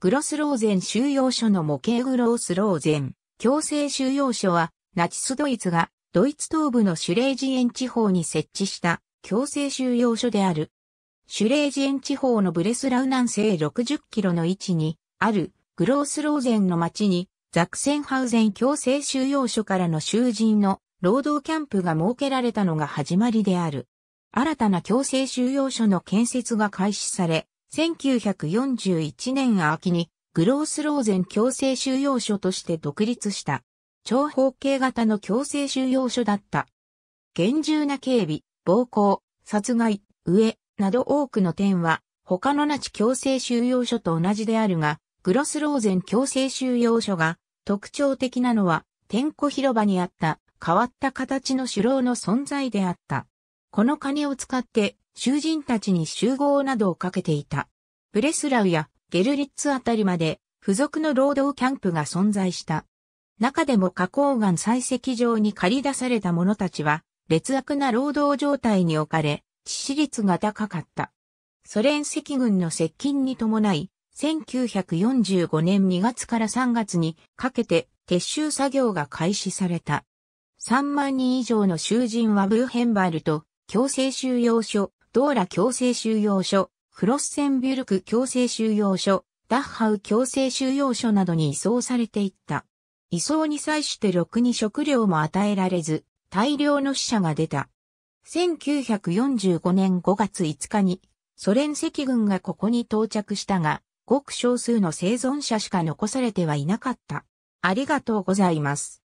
グロスローゼン収容所の模型グロースローゼン強制収容所はナチスドイツがドイツ東部のシュレージエン地方に設置した強制収容所である。シュレージエン地方のブレスラウ南西60キロの位置にあるグロースローゼンの町にザクセンハウゼン強制収容所からの囚人の労働キャンプが設けられたのが始まりである。新たな強制収容所の建設が開始され、1941年秋にグロースローゼン強制収容所として独立した、長方形型の強制収容所だった。厳重な警備、暴行、殺害、飢え、など多くの点は、他の那智強制収容所と同じであるが、グロスローゼン強制収容所が特徴的なのは、天庫広場にあった変わった形の首脳の存在であった。この金を使って囚人たちに集合などをかけていた。ブレスラウやゲルリッツあたりまで付属の労働キャンプが存在した。中でも花崗岩採石場に駆り出された者たちは、劣悪な労働状態に置かれ、致死率が高かった。ソ連赤軍の接近に伴い、1945年2月から3月にかけて撤収作業が開始された。3万人以上の囚人はブーヘンバルト強制収容所、ドーラ強制収容所、クロッセンビュルク強制収容所、ダッハウ強制収容所などに移送されていった。移送に際してろくに食料も与えられず、大量の死者が出た。1945年5月5日に、ソ連赤軍がここに到着したが、ごく少数の生存者しか残されてはいなかった。ありがとうございます。